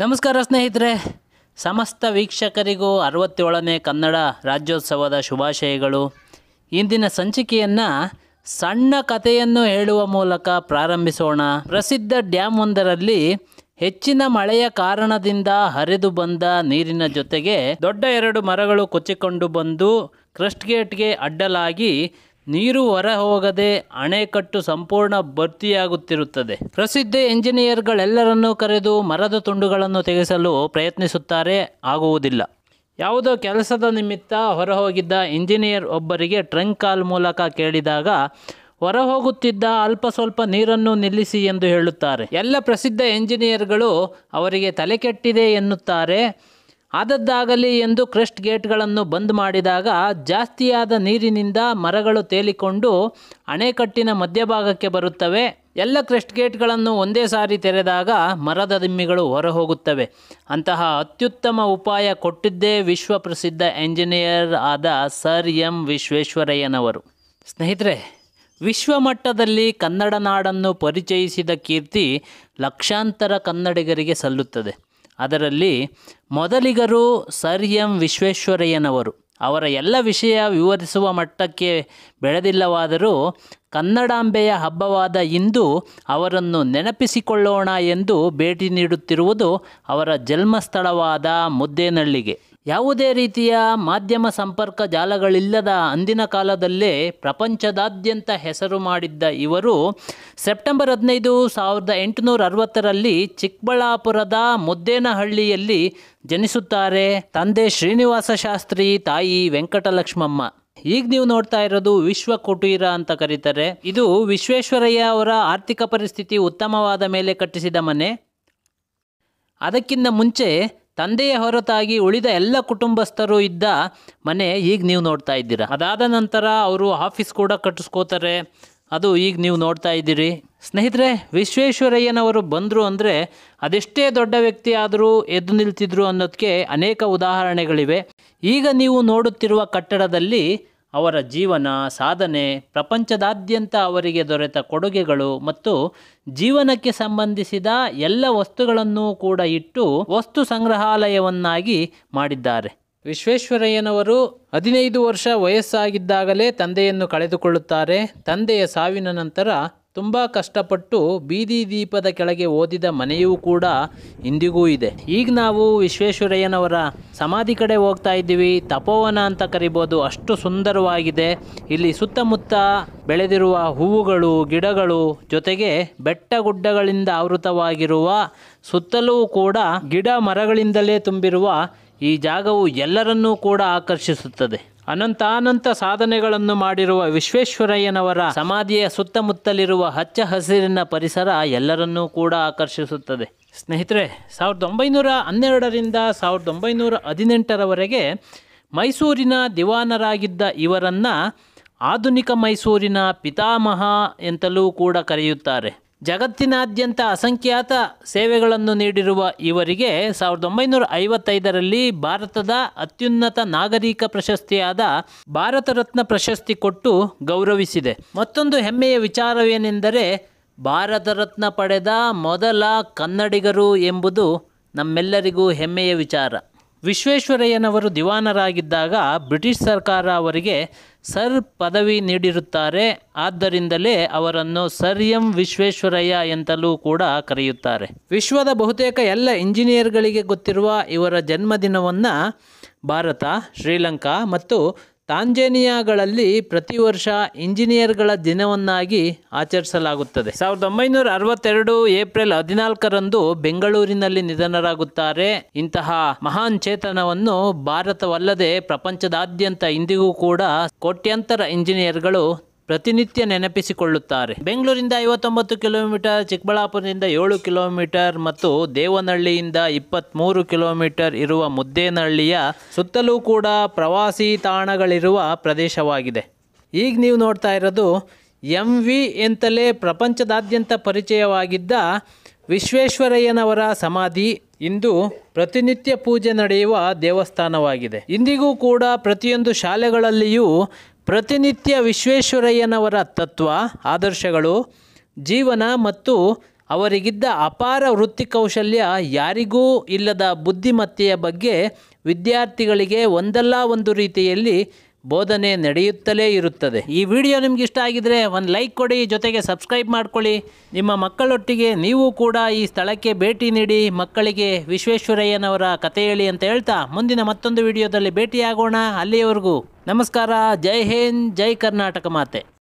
ನಮಸ್ಕಾರ ಸ್ನೇಹಿತರೆ ಸಮಸ್ತ ವೀಕ್ಷಕರಿಗೂ ಅರವತ್ತೇಳನೇ ಕನ್ನಡ ರಾಜ್ಯೋತ್ಸವದ ಶುಭಾಶಯಗಳು ಇಂದಿನ ಸಂಚಿಕೆಯನ್ನು ಸಣ್ಣ ಕಥೆಯನ್ನು ಹೇಳುವ ಮೂಲಕ ಪ್ರಾರಂಭಿಸೋಣ ಪ್ರಸಿದ್ಧ ಡ್ಯಾಮ್ ಒಂದರಲ್ಲಿ ಹೆಚ್ಚಿನ ಮಳೆಯ ಕಾರಣದಿಂದ ಹರಿದು ಬಂದ ನೀರಿನ ಜೊತೆಗೆ ದೊಡ್ಡ ಎರಡು ಮರಗಳು ಕೊಚ್ಚಿಕೊಂಡು ಬಂದು ಕ್ರಸ್ಟ್ಗೇಟ್ಗೆ ಅಡ್ಡಲಾಗಿ ನೀರು ಹೊರ ಹೋಗದೆ ಅಣೆಕಟ್ಟು ಸಂಪೂರ್ಣ ಭರ್ತಿಯಾಗುತ್ತಿರುತ್ತದೆ ಪ್ರಸಿದ್ಧ ಎಂಜಿನಿಯರ್ಗಳೆಲ್ಲರನ್ನೂ ಕರೆದು ಮರದ ತುಂಡುಗಳನ್ನು ತೆಗೆಸಲು ಪ್ರಯತ್ನಿಸುತ್ತಾರೆ ಆಗುವುದಿಲ್ಲ ಯಾವುದೋ ಕೆಲಸದ ನಿಮಿತ್ತ ಹೊರಹೋಗಿದ್ದ ಇಂಜಿನಿಯರ್ ಒಬ್ಬರಿಗೆ ಟ್ರಂಕ್ ಕಾಲ್ ಮೂಲಕ ಕೇಳಿದಾಗ ಹೊರಹೋಗುತ್ತಿದ್ದ ಅಲ್ಪ ಸ್ವಲ್ಪ ನೀರನ್ನು ನಿಲ್ಲಿಸಿ ಎಂದು ಹೇಳುತ್ತಾರೆ ಎಲ್ಲ ಪ್ರಸಿದ್ಧ ಎಂಜಿನಿಯರ್ಗಳು ಅವರಿಗೆ ತಲೆಕೆಟ್ಟಿದೆ ಎನ್ನುತ್ತಾರೆ ಆದದ್ದಾಗಲಿ ಎಂದು ಕ್ರೆಸ್ಟ್ ಗೇಟ್ಗಳನ್ನು ಬಂದ್ ಮಾಡಿದಾಗ ಜಾಸ್ತಿಯಾದ ನೀರಿನಿಂದ ಮರಗಳು ತೇಲಿಕೊಂಡು ಅಣೆಕಟ್ಟಿನ ಮಧ್ಯಭಾಗಕ್ಕೆ ಬರುತ್ತವೆ ಎಲ್ಲ ಕ್ರೆಸ್ಟ್ ಗೇಟ್ಗಳನ್ನು ಒಂದೇ ಸಾರಿ ತೆರೆದಾಗ ಮರದ ದಿಮ್ಮಿಗಳು ಹೊರಹೋಗುತ್ತವೆ ಅಂತಹ ಅತ್ಯುತ್ತಮ ಉಪಾಯ ಕೊಟ್ಟಿದ್ದೇ ವಿಶ್ವ ಪ್ರಸಿದ್ಧ ಎಂಜಿನಿಯರ್ ಆದ ಸರ್ ಎಂ ವಿಶ್ವೇಶ್ವರಯ್ಯನವರು ಸ್ನೇಹಿತರೆ ವಿಶ್ವಮಟ್ಟದಲ್ಲಿ ಕನ್ನಡ ನಾಡನ್ನು ಪರಿಚಯಿಸಿದ ಕೀರ್ತಿ ಲಕ್ಷಾಂತರ ಕನ್ನಡಿಗರಿಗೆ ಸಲ್ಲುತ್ತದೆ ಅದರಲ್ಲಿ ಮೊದಲಿಗರು ಸರ್ ಎಂ ವಿಶ್ವೇಶ್ವರಯ್ಯನವರು ಅವರ ಎಲ್ಲ ವಿಷಯ ವಿವರಿಸುವ ಮಟ್ಟಕ್ಕೆ ಬೆಳೆದಿಲ್ಲವಾದರೂ ಕನ್ನಡಾಂಬೆಯ ಹಬ್ಬವಾದ ಇಂದು ಅವರನ್ನು ನೆನಪಿಸಿಕೊಳ್ಳೋಣ ಎಂದು ಭೇಟಿ ನೀಡುತ್ತಿರುವುದು ಅವರ ಜನ್ಮಸ್ಥಳವಾದ ಮುದ್ದೇನಳ್ಳಿಗೆ ಯಾವುದೇ ರೀತಿಯ ಮಾಧ್ಯಮ ಸಂಪರ್ಕ ಜಾಲಗಳಿಲ್ಲದ ಅಂದಿನ ಕಾಲದಲ್ಲೇ ಪ್ರಪಂಚದಾದ್ಯಂತ ಹೆಸರು ಮಾಡಿದ್ದ ಇವರು ಸೆಪ್ಟೆಂಬರ್ ಹದಿನೈದು ಸಾವಿರದ ಎಂಟುನೂರ ಅರವತ್ತರಲ್ಲಿ ಚಿಕ್ಕಬಳ್ಳಾಪುರದ ಮುದ್ದೇನಹಳ್ಳಿಯಲ್ಲಿ ಜನಿಸುತ್ತಾರೆ ತಂದೆ ಶ್ರೀನಿವಾಸ ಶಾಸ್ತ್ರಿ ತಾಯಿ ವೆಂಕಟಲಕ್ಷ್ಮಮ್ಮ ಈಗ ನೀವು ನೋಡ್ತಾ ಇರೋದು ವಿಶ್ವ ಕುಟೀರ ಅಂತ ಕರೀತಾರೆ ಇದು ವಿಶ್ವೇಶ್ವರಯ್ಯ ಅವರ ಆರ್ಥಿಕ ಪರಿಸ್ಥಿತಿ ಉತ್ತಮವಾದ ಮೇಲೆ ಕಟ್ಟಿಸಿದ ಮನೆ ಅದಕ್ಕಿಂತ ಮುಂಚೆ ತಂದೆಯ ಹೊರತಾಗಿ ಉಳಿದ ಎಲ್ಲ ಕುಟುಂಬಸ್ಥರು ಇದ್ದ ಮನೆ ಈಗ ನೀವು ನೋಡ್ತಾ ಇದ್ದೀರಾ ಅದಾದ ನಂತರ ಅವರು ಆಫೀಸ್ ಕೂಡ ಕಟ್ಟಿಸ್ಕೋತಾರೆ ಅದು ಈಗ ನೀವು ನೋಡ್ತಾ ಇದ್ದೀರಿ ಸ್ನೇಹಿತರೆ ವಿಶ್ವೇಶ್ವರಯ್ಯನವರು ಬಂದರು ಅಂದರೆ ಅದೆಷ್ಟೇ ದೊಡ್ಡ ವ್ಯಕ್ತಿ ಆದರೂ ಎದ್ದು ನಿಲ್ತಿದ್ರು ಅನ್ನೋದಕ್ಕೆ ಅನೇಕ ಉದಾಹರಣೆಗಳಿವೆ ಈಗ ನೀವು ನೋಡುತ್ತಿರುವ ಕಟ್ಟಡದಲ್ಲಿ ಅವರ ಜೀವನ ಸಾಧನೆ ಪ್ರಪಂಚದಾದ್ಯಂತ ಅವರಿಗೆ ದೊರೆತ ಕೊಡುಗೆಗಳು ಮತ್ತು ಜೀವನಕ್ಕೆ ಸಂಬಂಧಿಸಿದ ಎಲ್ಲ ವಸ್ತುಗಳನ್ನೂ ಕೂಡ ಇಟ್ಟು ವಸ್ತು ಸಂಗ್ರಹಾಲಯವನ್ನಾಗಿ ಮಾಡಿದ್ದಾರೆ ವಿಶ್ವೇಶ್ವರಯ್ಯನವರು ಹದಿನೈದು ವರ್ಷ ವಯಸ್ಸಾಗಿದ್ದಾಗಲೇ ತಂದೆಯನ್ನು ಕಳೆದುಕೊಳ್ಳುತ್ತಾರೆ ತಂದೆಯ ಸಾವಿನ ನಂತರ ತುಂಬ ಕಷ್ಟಪಟ್ಟು ಬೀದಿ ದೀಪದ ಕೆಳಗೆ ಓದಿದ ಮನೆಯೂ ಕೂಡ ಇಂದಿಗೂ ಇದೆ ಈಗ ನಾವು ವಿಶ್ವೇಶ್ವರಯ್ಯನವರ ಸಮಾಧಿ ಕಡೆ ಹೋಗ್ತಾ ಇದ್ದೀವಿ ತಪೋವನ ಅಂತ ಕರಿಬೋದು ಅಷ್ಟು ಸುಂದರವಾಗಿದೆ ಇಲ್ಲಿ ಸುತ್ತಮುತ್ತ ಬೆಳೆದಿರುವ ಹೂವುಗಳು ಗಿಡಗಳು ಜೊತೆಗೆ ಬೆಟ್ಟ ಗುಡ್ಡಗಳಿಂದ ಆವೃತವಾಗಿರುವ ಸುತ್ತಲೂ ಕೂಡ ಗಿಡ ಮರಗಳಿಂದಲೇ ತುಂಬಿರುವ ಈ ಜಾಗವು ಎಲ್ಲರನ್ನೂ ಕೂಡ ಆಕರ್ಷಿಸುತ್ತದೆ ಅನಂತಾನಂತ ಸಾಧನೆಗಳನ್ನು ಮಾಡಿರುವ ವಿಶ್ವೇಶ್ವರಯ್ಯನವರ ಸಮಾಧಿಯ ಸುತ್ತಮುತ್ತಲಿರುವ ಹಚ್ಚ ಹಸಿರಿನ ಪರಿಸರ ಎಲ್ಲರನ್ನೂ ಕೂಡ ಆಕರ್ಷಿಸುತ್ತದೆ ಸ್ನೇಹಿತರೆ ಸಾವಿರದ ಒಂಬೈನೂರ ಹನ್ನೆರಡರಿಂದ ಸಾವಿರದ ಒಂಬೈನೂರ ಹದಿನೆಂಟರವರೆಗೆ ಮೈಸೂರಿನ ದಿವಾನರಾಗಿದ್ದ ಇವರನ್ನು ಆಧುನಿಕ ಮೈಸೂರಿನ ಪಿತಾಮಹ ಎಂತಲೂ ಕೂಡ ಕರೆಯುತ್ತಾರೆ ಜಗತ್ತಿನಾದ್ಯಂತ ಅಸಂಖ್ಯಾತ ಸೇವೆಗಳನ್ನು ನೀಡಿರುವ ಇವರಿಗೆ ಸಾವಿರದ ಒಂಬೈನೂರ ಐವತ್ತೈದರಲ್ಲಿ ಭಾರತದ ಅತ್ಯುನ್ನತ ನಾಗರಿಕ ಪ್ರಶಸ್ತಿಯಾದ ಭಾರತ ರತ್ನ ಪ್ರಶಸ್ತಿ ಕೊಟ್ಟು ಗೌರವಿಸಿದೆ ಮತ್ತೊಂದು ಹೆಮ್ಮೆಯ ವಿಚಾರವೇನೆಂದರೆ ಭಾರತ ರತ್ನ ಪಡೆದ ಮೊದಲ ಕನ್ನಡಿಗರು ಎಂಬುದು ನಮ್ಮೆಲ್ಲರಿಗೂ ಹೆಮ್ಮೆಯ ವಿಚಾರ ವಿಶ್ವೇಶ್ವರಯ್ಯನವರು ದಿವಾನರಾಗಿದ್ದಾಗ ಬ್ರಿಟಿಷ್ ಸರ್ಕಾರ ಅವರಿಗೆ ಸರ್ ಪದವಿ ನೀಡಿರುತ್ತಾರೆ ಆದ್ದರಿಂದಲೇ ಅವರನ್ನು ಸರ್ ಎಂ ವಿಶ್ವೇಶ್ವರಯ್ಯ ಎಂತಲೂ ಕೂಡ ಕರೆಯುತ್ತಾರೆ ವಿಶ್ವದ ಬಹುತೇಕ ಎಲ್ಲ ಇಂಜಿನಿಯರ್ಗಳಿಗೆ ಗೊತ್ತಿರುವ ಇವರ ಜನ್ಮದಿನವನ್ನು ಭಾರತ ಶ್ರೀಲಂಕಾ ಮತ್ತು ತಾಂಜೇನಿಯಾಗಳಲ್ಲಿ ಪ್ರತಿ ವರ್ಷ ಇಂಜಿನಿಯರ್ಗಳ ದಿನವನ್ನಾಗಿ ಆಚರಿಸಲಾಗುತ್ತದೆ ಸಾವಿರದ ಒಂಬೈನೂರ ಅರವತ್ತೆರಡು ಏಪ್ರಿಲ್ ಹದಿನಾಲ್ಕರಂದು ಬೆಂಗಳೂರಿನಲ್ಲಿ ನಿಧನರಾಗುತ್ತಾರೆ ಇಂತಹ ಮಹಾನ್ ಚೇತನವನ್ನು ಭಾರತವಲ್ಲದೆ ಪ್ರಪಂಚದಾದ್ಯಂತ ಇಂದಿಗೂ ಕೂಡ ಕೋಟ್ಯಂತರ ಇಂಜಿನಿಯರ್ಗಳು ಪ್ರತಿನಿತ್ಯ ನೆನಪಿಸಿಕೊಳ್ಳುತ್ತಾರೆ ಬೆಂಗಳೂರಿಂದ ಐವತ್ತೊಂಬತ್ತು ಕಿಲೋಮೀಟರ್ ಚಿಕ್ಕಬಳ್ಳಾಪುರದಿಂದ ಏಳು ಕಿಲೋಮೀಟರ್ ಮತ್ತು ದೇವನಹಳ್ಳಿಯಿಂದ ಇಪ್ಪತ್ತ್ಮೂರು ಕಿಲೋಮೀಟರ್ ಇರುವ ಮುದ್ದೇನಹಳ್ಳಿಯ ಸುತ್ತಲೂ ಕೂಡ ಪ್ರವಾಸಿ ತಾಣಗಳಿರುವ ಪ್ರದೇಶವಾಗಿದೆ ಈಗ ನೀವು ನೋಡ್ತಾ ಇರೋದು ಎಂ ವಿ ಎಂತಲೇ ಪ್ರಪಂಚದಾದ್ಯಂತ ಪರಿಚಯವಾಗಿದ್ದ ವಿಶ್ವೇಶ್ವರಯ್ಯನವರ ಸಮಾಧಿ ಇಂದು ಪ್ರತಿನಿತ್ಯ ಪೂಜೆ ನಡೆಯುವ ದೇವಸ್ಥಾನವಾಗಿದೆ ಇಂದಿಗೂ ಕೂಡ ಪ್ರತಿಯೊಂದು ಶಾಲೆಗಳಲ್ಲಿಯೂ ಪ್ರತಿನಿತ್ಯ ವಿಶ್ವೇಶ್ವರಯ್ಯನವರ ತತ್ವ ಆದರ್ಶಗಳು ಜೀವನ ಮತ್ತು ಅವರಿಗಿದ್ದ ಅಪಾರ ವೃತ್ತಿ ಕೌಶಲ್ಯ ಯಾರಿಗೂ ಇಲ್ಲದ ಬುದ್ಧಿಮತ್ತೆಯ ಬಗ್ಗೆ ವಿದ್ಯಾರ್ಥಿಗಳಿಗೆ ಒಂದಲ್ಲ ಒಂದು ರೀತಿಯಲ್ಲಿ ಬೋಧನೆ ನಡೆಯುತ್ತಲೇ ಇರುತ್ತದೆ ಈ ವಿಡಿಯೋ ನಿಮ್ಗೆ ಇಷ್ಟ ಆಗಿದ್ರೆ ಒಂದು ಲೈಕ್ ಕೊಡಿ ಜೊತೆಗೆ ಸಬ್ಸ್ಕ್ರೈಬ್ ಮಾಡಿಕೊಳ್ಳಿ ನಿಮ್ಮ ಮಕ್ಕಳೊಟ್ಟಿಗೆ ನೀವು ಕೂಡ ಈ ಸ್ಥಳಕ್ಕೆ ಭೇಟಿ ನೀಡಿ ಮಕ್ಕಳಿಗೆ ವಿಶ್ವೇಶ್ವರಯ್ಯನವರ ಕತೆ ಹೇಳಿ ಅಂತ ಹೇಳ್ತಾ ಮುಂದಿನ ಮತ್ತೊಂದು ವಿಡಿಯೋದಲ್ಲಿ ಭೇಟಿಯಾಗೋಣ ಅಲ್ಲಿಯವರೆಗೂ ನಮಸ್ಕಾರ ಜೈ ಹಿಂದ್ ಜೈ ಕರ್ನಾಟಕ ಮಾತೆ